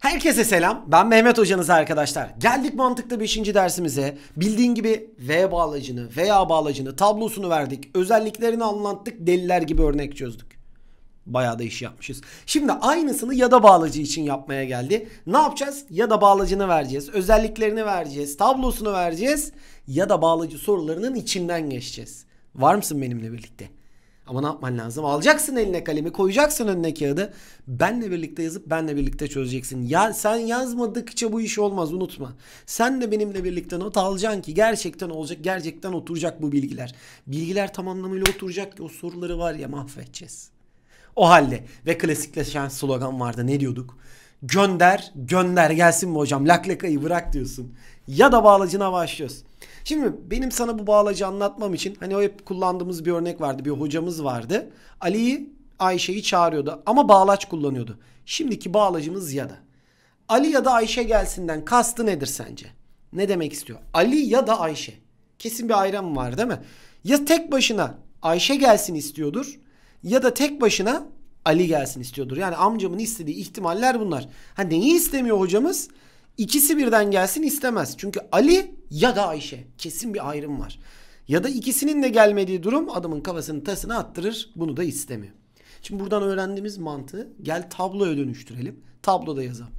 Herkese selam. Ben Mehmet hocanız arkadaşlar. Geldik mantıklı 5. dersimize. Bildiğin gibi V bağlacını veya bağlacını tablosunu verdik. Özelliklerini anlattık. Deliler gibi örnek çözdük. Bayağı da iş yapmışız. Şimdi aynısını ya da bağlacı için yapmaya geldi. Ne yapacağız? Ya da bağlacını vereceğiz. Özelliklerini vereceğiz. Tablosunu vereceğiz. Ya da bağlacı sorularının içinden geçeceğiz. Var mısın benimle birlikte? Ama ne yapman lazım? Alacaksın eline kalemi, koyacaksın önüne kağıdı. Benle birlikte yazıp benle birlikte çözeceksin. Ya sen yazmadıkça bu iş olmaz unutma. Sen de benimle birlikte not alacaksın ki gerçekten olacak, gerçekten oturacak bu bilgiler. Bilgiler tam anlamıyla oturacak ki o soruları var ya mahvedeceğiz. O halde ve klasikleşen slogan vardı ne diyorduk? Gönder, gönder gelsin mi hocam? Laklakayı bırak diyorsun. Ya da bağlacına başlıyorsun. Şimdi benim sana bu bağlacı anlatmam için hani o hep kullandığımız bir örnek vardı. Bir hocamız vardı. Ali'yi Ayşe'yi çağırıyordu ama bağlaç kullanıyordu. Şimdiki bağlacımız ya da. Ali ya da Ayşe gelsinden kastı nedir sence? Ne demek istiyor? Ali ya da Ayşe. Kesin bir ayrım var değil mi? Ya tek başına Ayşe gelsin istiyordur ya da tek başına Ali gelsin istiyordur. Yani amcamın istediği ihtimaller bunlar. Ha neyi istemiyor hocamız? İkisi birden gelsin istemez. Çünkü Ali ya da Ayşe. Kesin bir ayrım var. Ya da ikisinin de gelmediği durum adamın kafasını tasına attırır. Bunu da istemiyor. Şimdi buradan öğrendiğimiz mantığı gel tabloya dönüştürelim. Tabloda yazalım.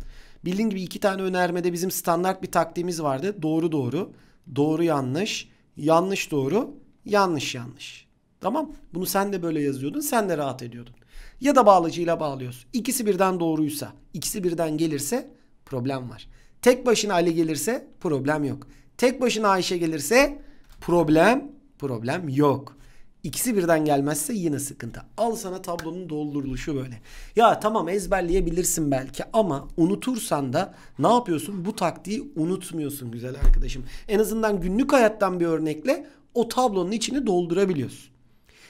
Bildiğin gibi iki tane önermede bizim standart bir taktiğimiz vardı. Doğru doğru, doğru yanlış, yanlış doğru, yanlış yanlış. Tamam bunu sen de böyle yazıyordun sen de rahat ediyordun. Ya da bağlacıyla bağlıyorsun. İkisi birden doğruysa, ikisi birden gelirse problem var. Tek başına Ali gelirse problem yok. Tek başına Ayşe gelirse problem problem yok. İkisi birden gelmezse yine sıkıntı. Al sana tablonun dolduruluşu böyle. Ya tamam ezberleyebilirsin belki ama unutursan da ne yapıyorsun? Bu taktiği unutmuyorsun güzel arkadaşım. En azından günlük hayattan bir örnekle o tablonun içini doldurabiliyorsun.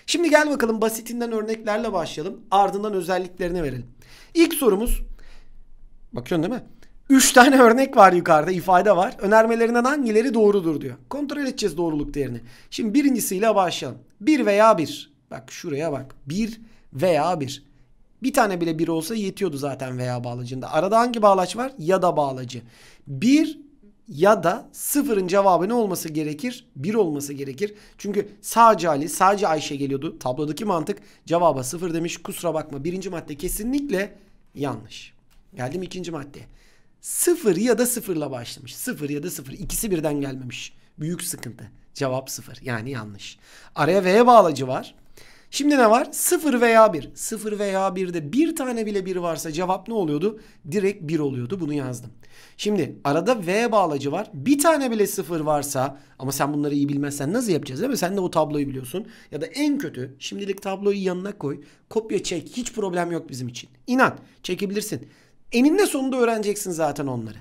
Şimdi gel bakalım basitinden örneklerle başlayalım. Ardından özelliklerini verelim. İlk sorumuz bakıyorsun değil mi? 3 tane örnek var yukarıda ifade var. Önermelerinden hangileri doğrudur diyor. Kontrol edeceğiz doğruluk değerini. Şimdi birincisiyle başlayalım. 1 veya 1. Bak şuraya bak. 1 veya 1. Bir tane bile 1 olsa yetiyordu zaten veya bağlacında. Arada hangi bağlaç var? Ya da bağlacı. 1 ya da sıfırın cevabı ne olması gerekir? 1 olması gerekir. Çünkü sadece Ali, sadece Ayşe geliyordu. Tablodaki mantık cevaba sıfır demiş. Kusura bakma. Birinci madde kesinlikle yanlış. Geldim ikinci maddeye. Sıfır ya da sıfırla başlamış. Sıfır ya da sıfır. İkisi birden gelmemiş. Büyük sıkıntı. Cevap sıfır. Yani yanlış. Araya V bağlacı var. Şimdi ne var? Sıfır veya bir. Sıfır veya birde bir tane bile bir varsa cevap ne oluyordu? Direkt bir oluyordu. Bunu yazdım. Şimdi arada V bağlacı var. Bir tane bile sıfır varsa ama sen bunları iyi bilmezsen nasıl yapacağız değil mi? Sen de o tabloyu biliyorsun. Ya da en kötü şimdilik tabloyu yanına koy. Kopya çek. Hiç problem yok bizim için. İnan. Çekebilirsin. Eninde sonunda öğreneceksin zaten onları.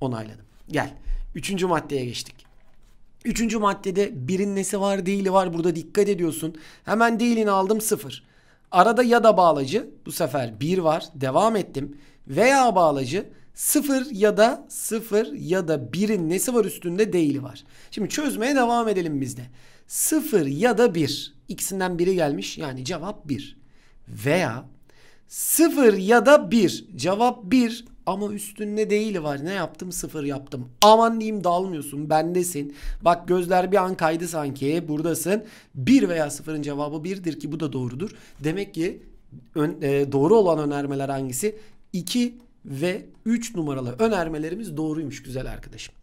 Onayladım. Gel. Üçüncü maddeye geçtik. Üçüncü maddede birin nesi var değili var burada dikkat ediyorsun. Hemen değilini aldım sıfır. Arada ya da bağlacı bu sefer bir var devam ettim. Veya bağlacı sıfır ya da sıfır ya da birin nesi var üstünde değili var. Şimdi çözmeye devam edelim biz de. Sıfır ya da bir ikisinden biri gelmiş yani cevap bir. Veya 0 ya da 1. Cevap 1 ama üstünde değil var. Ne yaptım? Sıfır yaptım. Aman diyeyim dalmıyorsun. Bendesin. Bak gözler bir an kaydı sanki. Buradasın. Bir veya sıfırın cevabı birdir ki bu da doğrudur. Demek ki ön, e, doğru olan önermeler hangisi? 2 ve 3 numaralı önermelerimiz doğruymuş güzel arkadaşım.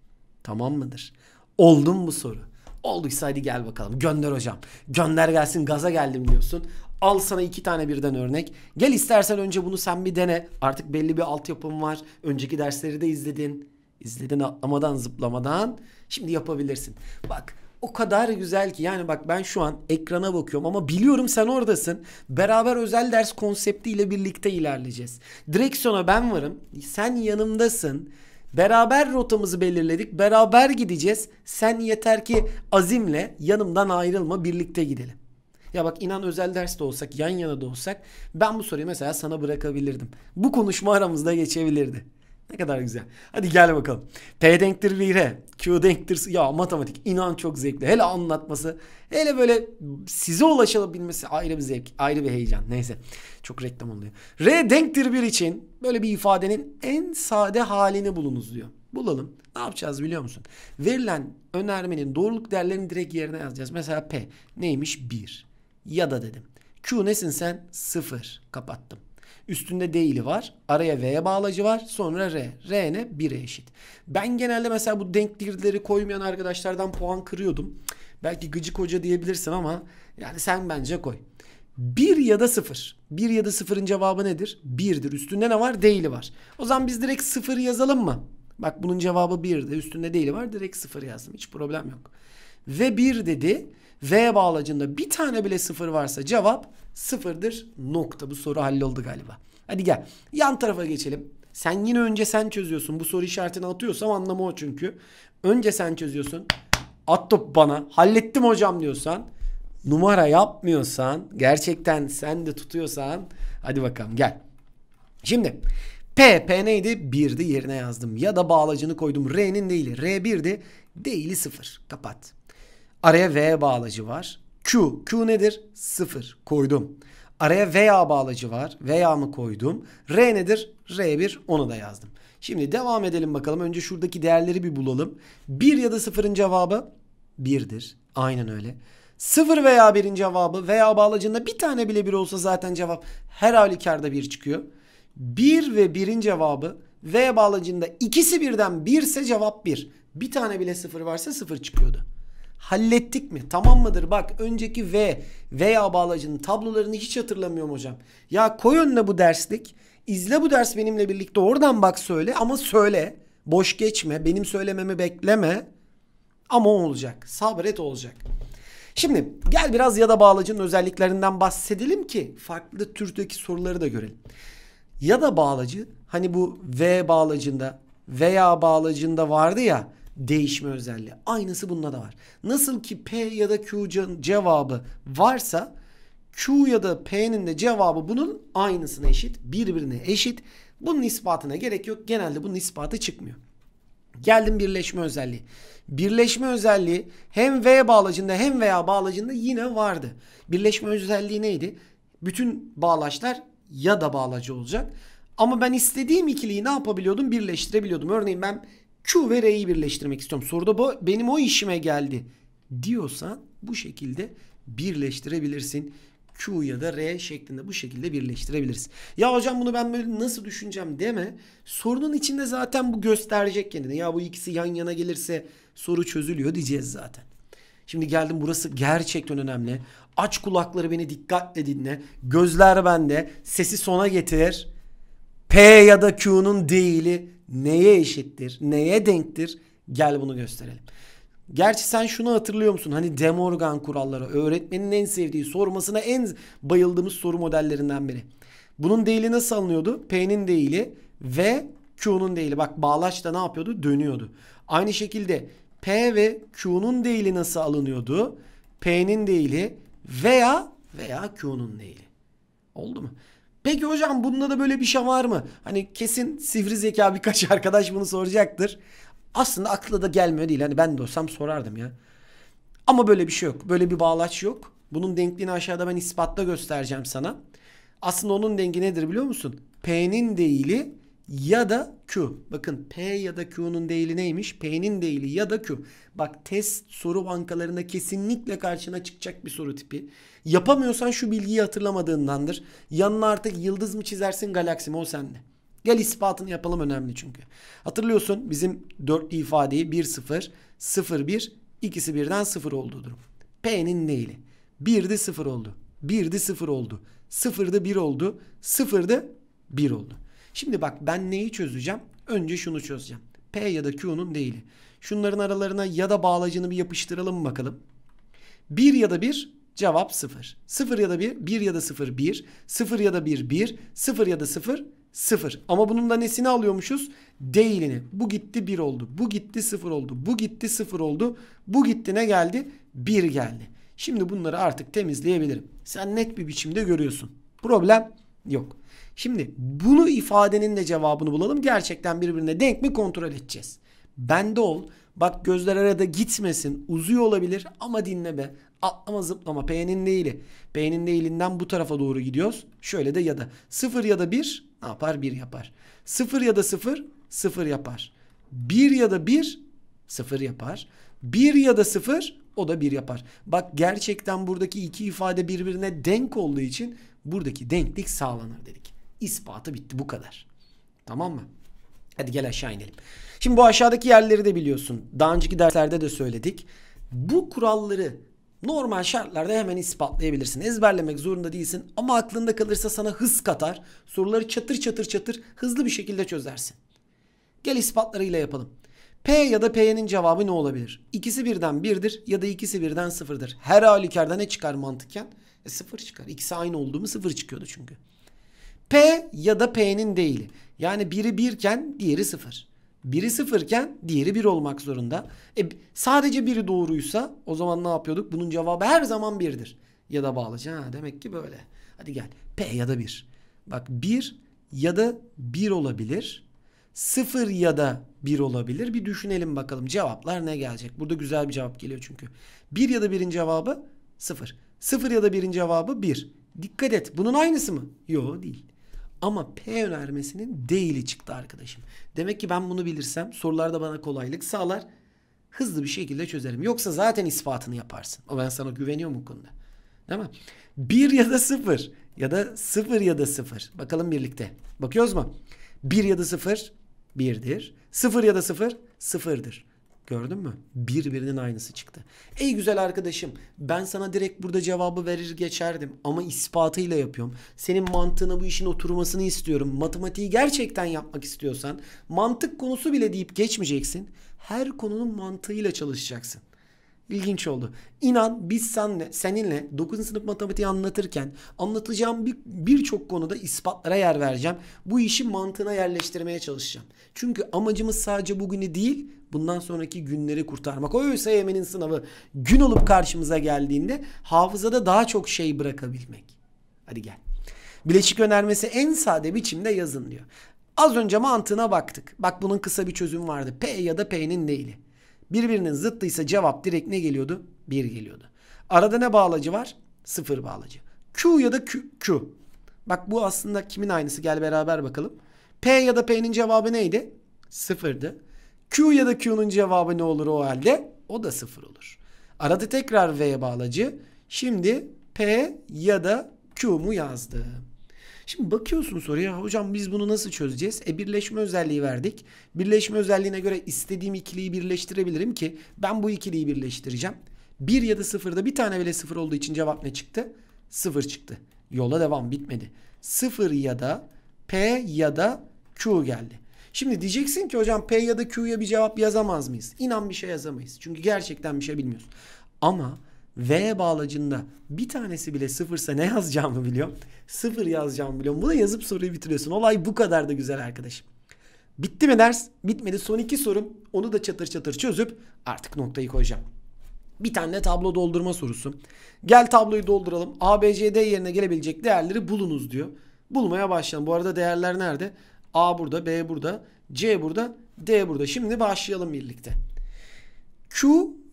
Tamam mıdır? Oldu mu bu soru? Olduysaydı gel bakalım. Gönder hocam. Gönder gelsin gaza geldim diyorsun. Al sana iki tane birden örnek. Gel istersen önce bunu sen bir dene. Artık belli bir altyapım var. Önceki dersleri de izledin. İzledin atlamadan zıplamadan. Şimdi yapabilirsin. Bak o kadar güzel ki yani bak ben şu an ekrana bakıyorum ama biliyorum sen oradasın. Beraber özel ders konseptiyle birlikte ilerleyeceğiz. Direksiyona ben varım. Sen yanımdasın. Beraber rotamızı belirledik. Beraber gideceğiz. Sen yeter ki azimle yanımdan ayrılma birlikte gidelim. Ya bak inan özel derste olsak yan yana da olsak ben bu soruyu mesela sana bırakabilirdim. Bu konuşma aramızda geçebilirdi. Ne kadar güzel. Hadi gel bakalım. P denktir 1'e. Q denktir. Ya matematik inan çok zevkli. Hele anlatması. Hele böyle size ulaşabilmesi ayrı bir zevk. Ayrı bir heyecan. Neyse. Çok reklam oluyor. R denktir bir için böyle bir ifadenin en sade halini bulunuz diyor. Bulalım. Ne yapacağız biliyor musun? Verilen önermenin doğruluk değerlerini direkt yerine yazacağız. Mesela P neymiş? 1 ya da dedim. Q nesin sen? 0. Kapattım. Üstünde değili var. Araya V'ye bağlacı var. Sonra R. R ne? 1'e eşit. Ben genelde mesela bu denklikleri koymayan arkadaşlardan puan kırıyordum. Belki gıcık hoca diyebilirsin ama yani sen bence koy. 1 ya da 0. 1 ya da 0'ın cevabı nedir? 1'dir. Üstünde ne var? Değili var. O zaman biz direkt 0 yazalım mı? Bak bunun cevabı 1'di. Üstünde değili var. Direkt 0 yazdım. Hiç problem yok ve 1 dedi. V bağlacında bir tane bile sıfır varsa cevap sıfırdır. Nokta. Bu soru halloldu galiba. Hadi gel. Yan tarafa geçelim. Sen yine önce sen çözüyorsun. Bu soru işaretini atıyorsam anlamı o çünkü. Önce sen çözüyorsun. At top bana. Hallettim hocam diyorsan. Numara yapmıyorsan. Gerçekten sen de tutuyorsan. Hadi bakalım gel. Şimdi P, P neydi? 1'di yerine yazdım. Ya da bağlacını koydum. R'nin değil. R 1'di. Değili 0. Kapat. Araya V bağlacı var. Q. Q nedir? 0. Koydum. Araya veya bağlacı var. Veya mı koydum? R nedir? R1 onu da yazdım. Şimdi devam edelim bakalım. Önce şuradaki değerleri bir bulalım. 1 ya da 0'ın cevabı 1'dir. Aynen öyle. 0 veya 1'in cevabı veya bağlacında bir tane bile 1 olsa zaten cevap her halükarda 1 çıkıyor. 1 ve 1'in cevabı V bağlacında ikisi birden 1 ise cevap 1. Bir tane bile 0 varsa 0 çıkıyordu. Hallettik mi? Tamam mıdır? Bak önceki V veya bağlacının tablolarını hiç hatırlamıyorum hocam. Ya koy önüne bu derslik. İzle bu ders benimle birlikte oradan bak söyle ama söyle. Boş geçme. Benim söylememi bekleme. Ama olacak. Sabret olacak. Şimdi gel biraz ya da bağlacının özelliklerinden bahsedelim ki farklı türdeki soruları da görelim. Ya da bağlacı hani bu V bağlacında veya bağlacında vardı ya değişme özelliği. Aynısı bunda da var. Nasıl ki P ya da Q cevabı varsa Q ya da P'nin de cevabı bunun aynısına eşit. Birbirine eşit. Bunun ispatına gerek yok. Genelde bunun ispatı çıkmıyor. Geldim birleşme özelliği. Birleşme özelliği hem V bağlacında hem veya bağlacında yine vardı. Birleşme özelliği neydi? Bütün bağlaçlar ya da bağlacı olacak. Ama ben istediğim ikiliyi ne yapabiliyordum? Birleştirebiliyordum. Örneğin ben Q ve R'yi birleştirmek istiyorum. Soruda bu benim o işime geldi diyorsan bu şekilde birleştirebilirsin. Q ya da R şeklinde bu şekilde birleştirebiliriz. Ya hocam bunu ben böyle nasıl düşüneceğim deme. Sorunun içinde zaten bu gösterecek kendini. Ya bu ikisi yan yana gelirse soru çözülüyor diyeceğiz zaten. Şimdi geldim burası gerçekten önemli. Aç kulakları beni dikkatle dinle. Gözler bende. Sesi sona getir. P ya da Q'nun değili neye eşittir, neye denktir gel bunu gösterelim. Gerçi sen şunu hatırlıyor musun? Hani De Morgan kuralları öğretmenin en sevdiği sormasına en bayıldığımız soru modellerinden biri. Bunun değili nasıl alınıyordu? P'nin değili ve Q'nun değili. Bak bağlaç da ne yapıyordu? Dönüyordu. Aynı şekilde P ve Q'nun değili nasıl alınıyordu? P'nin değili veya veya Q'nun değili. Oldu mu? Peki hocam bunda da böyle bir şey var mı? Hani kesin sivri zeka birkaç arkadaş bunu soracaktır. Aslında akla da gelmiyor değil. Hani ben de olsam sorardım ya. Ama böyle bir şey yok. Böyle bir bağlaç yok. Bunun denkliğini aşağıda ben ispatla göstereceğim sana. Aslında onun dengi nedir biliyor musun? P'nin değili ya da Q. Bakın P ya da Q'nun değili neymiş? P'nin değili ya da Q. Bak test soru bankalarında kesinlikle karşına çıkacak bir soru tipi. Yapamıyorsan şu bilgiyi hatırlamadığındandır. Yanına artık yıldız mı çizersin galaksi mi o sende. Gel ispatını yapalım önemli çünkü. Hatırlıyorsun bizim dörtlü ifadeyi 1 0 0 1 ikisi birden 0 olduğu durum. P'nin değili. 1'di 0 oldu. 1'di 0 oldu. 0'dı 1 oldu. 0'dı 1 oldu. Şimdi bak ben neyi çözeceğim? Önce şunu çözeceğim. P ya da Q'nun değili. Şunların aralarına ya da bağlacını bir yapıştıralım bakalım. 1 ya da 1 cevap 0. 0 ya da 1, 1 ya da 0 1, 0 ya da 1 1, 0 ya da 0 0. Ama bunun da nesini alıyormuşuz? Değilini. Bu gitti 1 oldu. Bu gitti 0 oldu. Bu gitti 0 oldu. Bu gitti ne geldi? 1 geldi. Şimdi bunları artık temizleyebilirim. Sen net bir biçimde görüyorsun. Problem yok. Şimdi bunu ifadenin de cevabını bulalım. Gerçekten birbirine denk mi kontrol edeceğiz. Bende ol. Bak gözler arada gitmesin. Uzuyor olabilir ama dinle be. Atlama zıplama. P'nin değili. P'nin değilinden bu tarafa doğru gidiyoruz. Şöyle de ya da. 0 ya da 1 ne yapar? 1 yapar. 0 ya da 0 0 yapar. 1 ya da 1 0 yapar. 1 ya da 0 o da 1 yapar. Bak gerçekten buradaki iki ifade birbirine denk olduğu için buradaki denklik sağlanır dedik. İspatı bitti bu kadar. Tamam mı? Hadi gel aşağı inelim. Şimdi bu aşağıdaki yerleri de biliyorsun. Daha önceki derslerde de söyledik. Bu kuralları normal şartlarda hemen ispatlayabilirsin. Ezberlemek zorunda değilsin ama aklında kalırsa sana hız katar. Soruları çatır çatır çatır hızlı bir şekilde çözersin. Gel ispatlarıyla yapalım. P ya da P'nin cevabı ne olabilir? İkisi birden birdir ya da ikisi birden sıfırdır. Her halükarda ne çıkar mantıken? E sıfır çıkar. İkisi aynı olduğu mu sıfır çıkıyordu çünkü. P ya da P'nin değili. Yani biri birken diğeri sıfır. Biri sıfırken diğeri bir olmak zorunda. E, sadece biri doğruysa o zaman ne yapıyorduk? Bunun cevabı her zaman birdir. Ya da bağlıca. Ha, demek ki böyle. Hadi gel. P ya da bir. Bak bir ya da bir olabilir. sıfır ya da bir olabilir. Bir düşünelim bakalım cevaplar ne gelecek. Burada güzel bir cevap geliyor çünkü. bir ya da birin cevabı sıfır, sıfır ya da birin cevabı bir. Dikkat et. Bunun aynısı mı? Yok değil. Ama P önermesinin değili çıktı arkadaşım. Demek ki ben bunu bilirsem sorularda bana kolaylık sağlar. Hızlı bir şekilde çözerim. Yoksa zaten ispatını yaparsın. O ben sana güveniyorum bu konuda. Değil mi? 1 ya da 0 ya da 0 ya da 0. Bakalım birlikte. Bakıyoruz mu? 1 ya da 0 1'dir. 0 ya da 0 sıfır, 0'dır. Gördün mü? Birbirinin aynısı çıktı. Ey güzel arkadaşım ben sana direkt burada cevabı verir geçerdim ama ispatıyla yapıyorum. Senin mantığına bu işin oturmasını istiyorum. Matematiği gerçekten yapmak istiyorsan mantık konusu bile deyip geçmeyeceksin. Her konunun mantığıyla çalışacaksın. İlginç oldu. İnan biz senle, seninle 9. sınıf matematiği anlatırken anlatacağım birçok bir konuda ispatlara yer vereceğim. Bu işi mantığına yerleştirmeye çalışacağım. Çünkü amacımız sadece bugünü değil bundan sonraki günleri kurtarmak. O ÖSYM'nin sınavı gün olup karşımıza geldiğinde hafızada daha çok şey bırakabilmek. Hadi gel. Bileşik önermesi en sade biçimde yazın diyor. Az önce mantığına baktık. Bak bunun kısa bir çözüm vardı. P ya da P'nin neyli? Birbirinin zıttıysa cevap direkt ne geliyordu? 1 geliyordu. Arada ne bağlacı var? Sıfır bağlacı. Q ya da Q. Q. Bak bu aslında kimin aynısı? Gel beraber bakalım. P ya da P'nin cevabı neydi? Sıfırdı. Q ya da Q'nun cevabı ne olur o halde? O da sıfır olur. Aradı tekrar V bağlacı. Şimdi P ya da Q mu yazdı? Şimdi bakıyorsun soruya hocam biz bunu nasıl çözeceğiz? E birleşme özelliği verdik. Birleşme özelliğine göre istediğim ikiliyi birleştirebilirim ki ben bu ikiliyi birleştireceğim. 1 ya da 0'da bir tane bile 0 olduğu için cevap ne çıktı? 0 çıktı. Yola devam bitmedi. 0 ya da P ya da Q geldi. Şimdi diyeceksin ki hocam P ya da Q'ya bir cevap yazamaz mıyız? İnan bir şey yazamayız. Çünkü gerçekten bir şey bilmiyoruz. Ama V bağlacında bir tanesi bile sıfırsa ne yazacağımı biliyorum. Sıfır yazacağımı biliyorum. Bunu yazıp soruyu bitiriyorsun. Olay bu kadar da güzel arkadaşım. Bitti mi ders? Bitmedi. Son iki sorum. Onu da çatır çatır çözüp artık noktayı koyacağım. Bir tane tablo doldurma sorusu. Gel tabloyu dolduralım. ABCD yerine gelebilecek değerleri bulunuz diyor. Bulmaya başlayalım. Bu arada değerler nerede? A burada, B burada, C burada, D burada. Şimdi başlayalım birlikte. Q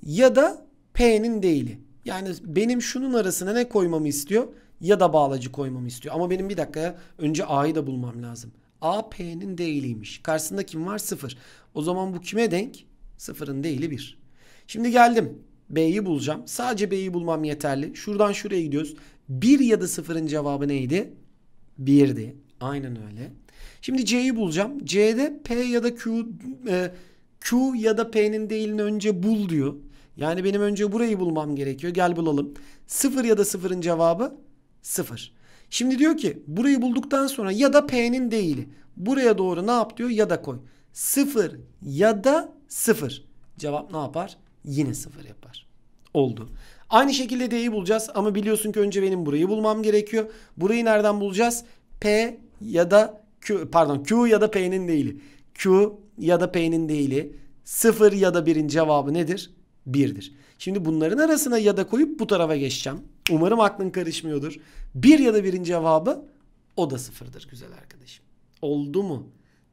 ya da P'nin değili. Yani benim şunun arasına ne koymamı istiyor? Ya da bağlacı koymamı istiyor. Ama benim bir dakikaya önce A'yı da bulmam lazım. A P'nin değiliymiş. Karşısında kim var? Sıfır. O zaman bu kime denk? Sıfırın değili bir. Şimdi geldim. B'yi bulacağım. Sadece B'yi bulmam yeterli. Şuradan şuraya gidiyoruz. Bir ya da sıfırın cevabı neydi? Birdi. Aynen öyle. Şimdi C'yi bulacağım. C'de P ya da Q e, Q ya da P'nin değilini önce bul diyor. Yani benim önce burayı bulmam gerekiyor. Gel bulalım. 0 ya da 0'ın cevabı 0. Şimdi diyor ki burayı bulduktan sonra ya da P'nin değili. Buraya doğru ne yap diyor ya da koy. 0 ya da 0. Cevap ne yapar? Yine 0 yapar. Oldu. Aynı şekilde D'yi bulacağız ama biliyorsun ki önce benim burayı bulmam gerekiyor. Burayı nereden bulacağız? P ya da Q, pardon Q ya da P'nin değili. Q ya da P'nin değili 0 ya da 1'in cevabı nedir? 1'dir. Şimdi bunların arasına ya da koyup bu tarafa geçeceğim. Umarım aklın karışmıyordur. 1 ya da 1'in cevabı o da 0'dır güzel arkadaşım. Oldu mu?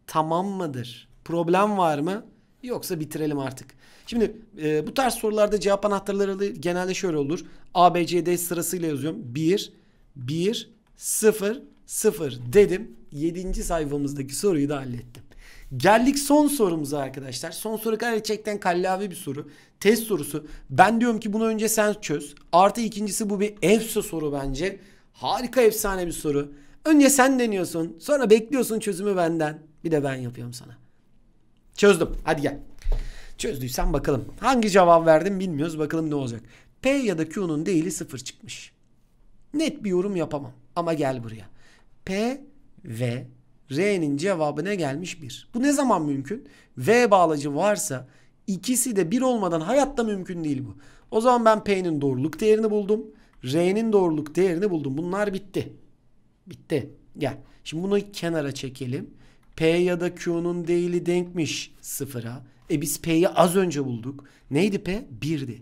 Tamam mıdır? Problem var mı? Yoksa bitirelim artık. Şimdi e, bu tarz sorularda cevap anahtarları genelde şöyle olur. A, B, C, D sırasıyla yazıyorum. 1, 1, 0, 0 dedim. 7. sayfamızdaki soruyu da hallettim. Geldik son sorumuza arkadaşlar. Son soru gerçekten kallavi bir soru. Test sorusu. Ben diyorum ki bunu önce sen çöz. Artı ikincisi bu bir efsa soru bence. Harika efsane bir soru. Önce sen deniyorsun. Sonra bekliyorsun çözümü benden. Bir de ben yapıyorum sana. Çözdüm. Hadi gel. Çözdüysen bakalım. Hangi cevap verdim bilmiyoruz. Bakalım ne olacak. P ya da Q'nun değili sıfır çıkmış. Net bir yorum yapamam. Ama gel buraya. P V R'nin cevabı ne gelmiş? 1. Bu ne zaman mümkün? V bağlacı varsa ikisi de 1 olmadan hayatta mümkün değil bu. O zaman ben P'nin doğruluk değerini buldum. R'nin doğruluk değerini buldum. Bunlar bitti. Bitti. Gel. Şimdi bunu kenara çekelim. P ya da Q'nun değili denkmiş sıfıra. E biz P'yi az önce bulduk. Neydi P? 1'di.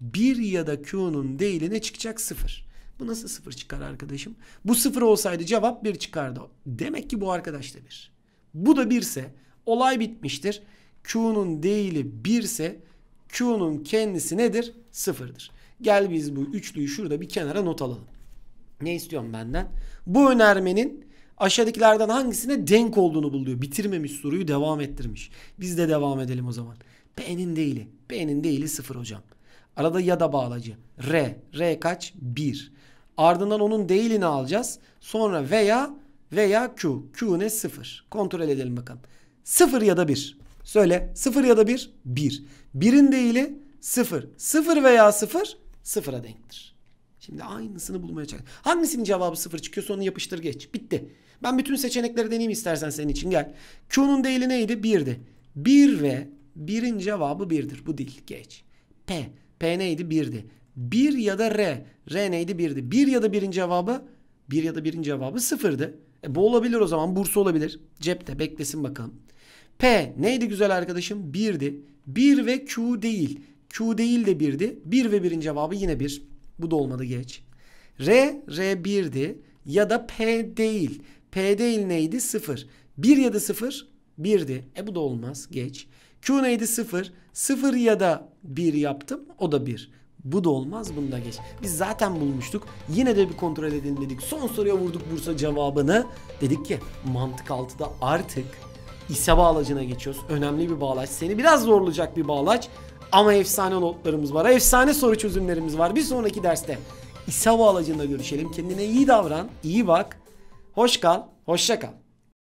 1 ya da Q'nun değili ne çıkacak? 0. Bu nasıl sıfır çıkar arkadaşım? Bu sıfır olsaydı cevap bir çıkardı. Demek ki bu arkadaş da bir. Bu da birse olay bitmiştir. Q'nun değili birse Q'nun kendisi nedir? Sıfırdır. Gel biz bu üçlüyü şurada bir kenara not alalım. Ne istiyorum benden? Bu önermenin aşağıdakilerden hangisine denk olduğunu buluyor. Bitirmemiş soruyu devam ettirmiş. Biz de devam edelim o zaman. P'nin değili. P'nin değili sıfır hocam. Arada ya da bağlacı. R. R kaç? 1. Ardından onun değilini alacağız. Sonra veya veya Q. Q ne? 0. Kontrol edelim bakalım. 0 ya da 1. Söyle. 0 ya da 1? 1. 1'in değili 0. 0 veya 0 sıfıra denktir. Şimdi aynısını bulmaya çalış. Hangisinin cevabı 0 çıkıyorsa onu yapıştır geç. Bitti. Ben bütün seçenekleri deneyeyim istersen senin için gel. Q'nun değili neydi? 1'di. 1 ve 1'in cevabı 1'dir. Bu değil. Geç. P. P neydi? 1'di. 1 ya da R. R neydi? 1'di. 1 bir ya da 1'in cevabı 1 ya da 1'in cevabı 0'dı. E, bu olabilir o zaman. Bursa olabilir. Cepte beklesin bakalım. P neydi güzel arkadaşım? 1'di. 1 ve Q değil. Q değil de 1'di. 1 bir ve 1'in cevabı yine 1. Bu da olmadı geç. R, R 1'di. Ya da P değil. P değil neydi? 0. 1 ya da 0 1'di. E bu da olmaz. Geç. Q neydi? 0. 0 ya da 1 yaptım. O da 1. Bu da olmaz bunda geç. Biz zaten bulmuştuk. Yine de bir kontrol edelim dedik. Son soruya vurduk Bursa cevabını. Dedik ki mantık altıda artık ise bağlacına geçiyoruz. Önemli bir bağlaç. Seni biraz zorlayacak bir bağlaç. Ama efsane notlarımız var. Efsane soru çözümlerimiz var. Bir sonraki derste İsa bağlacında görüşelim. Kendine iyi davran, iyi bak. Hoş kal, hoşça kal.